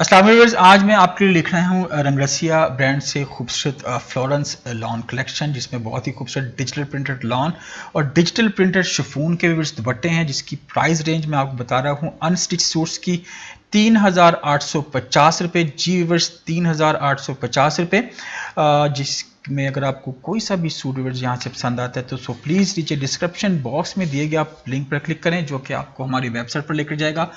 अस्सलाम आज मैं आपके लिए लिख रहा हूँ रंगरसिया ब्रांड से खूबसूरत फ्लोरेंस लॉन कलेक्शन जिसमें बहुत ही खूबसूरत डिजिटल प्रिंटेड लॉन और डिजिटल प्रिंटेड शफून के भी दुपट्टे हैं जिसकी प्राइस रेंज मैं आपको बता रहा हूँ अनस्टिच सूट्स की तीन हज़ार आठ सौ पचास रुपये जी वीवर्स तीन हज़ार आठ सौ पचास रुपये जिस में अगर आपको कोई सा भी सूट वीवर्स यहाँ से पसंद आता है तो सो प्लीज़ नीचे डिस्क्रिप्शन बॉक्स में दिए गए आप लिंक पर क्लिक करें जो कि आपको हमारी वेबसाइट पर लेकर जाएगा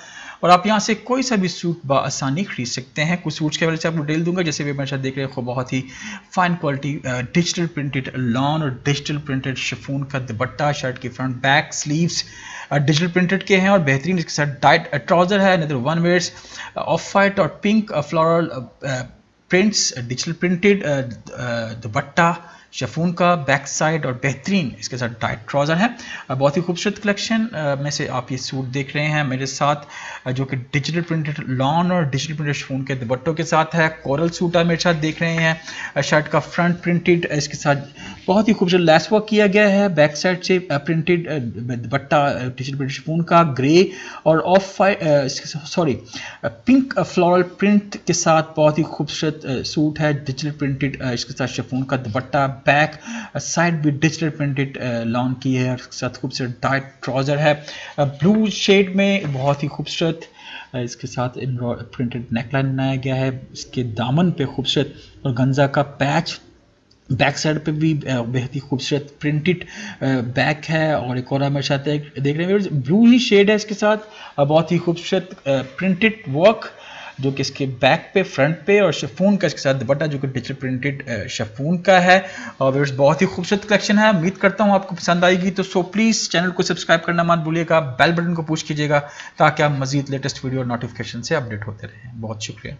और आप यहाँ से कोई सा भी सूट बसानी खरीद सकते हैं कुछ सूट्स के वजह से आपको डेल दूंगा जैसे भी मेरे देख रहे हो बहुत ही fine quality digital printed lawn और डिजिटल प्रिंटेड शफून का दुपट्टा शर्ट की front back sleeves digital printed के हैं और बेहतरीन इसके साथ डाइट ट्राउज़र है नदर वन वेयर्स ऑफ वाइट और pink floral prints digital printed dupatta chiffon का बैक साइड और बेहतरीन इसके साथ टाइट ट्राउज़र है बहुत ही खूबसूरत कलेक्शन में से आप ये सूट देख रहे हैं मेरे साथ जो कि डिजिटल प्रिंटेड लॉन और डिजिटल प्रिंटेड शफून के दुपट्टों के साथ है कोरल सूट आप मेरे साथ देख रहे हैं शर्ट का फ्रंट प्रिंटेड इसके साथ बहुत ही खूबसूरत लेस वर्क किया गया है बैक साइड से printed dupatta digital printed chiffon का ग्रे और off sorry pink floral print के साथ बहुत ही खूबसूरत सूट है डिजिटल प्रिंटेड इसके साथ शफून का दुपट्टा बैक साइड भी डिजिटल प्रिंटेड लॉन्ग की है साथ खूबसूरत डार्क ट्राउज़र है ब्लू शेड में बहुत ही खूबसूरत इसके साथ प्रिंटेड नेकलाइन बनाया गया है इसके दामन पे खूबसूरत और गंजा का पैच बैक साइड पे भी बेहद ही खूबसूरत प्रिंटेड बैक है और एक और हमारे साथ देख रहे हैं ब्लू ही शेड है इसके साथ बहुत ही खूबसूरत प्रिंटेड वर्क जो कि इसके बैक पे फ्रंट पे और शेफून का इसके साथ दुपट्टा जो कि डिजिटल प्रिंटेड शेफून का है और व्यवर्स बहुत ही खूबसूरत कलेक्शन है उम्मीद करता हूँ आपको पसंद आएगी तो सो प्लीज़ चैनल को सब्सक्राइब करना मत भूलिएगा बेल बटन को पूछ कीजिएगा ताकि आप मजीद लेटेस्ट वीडियो और नोटिफिकेशन से अपडेट होते रहें बहुत शुक्रिया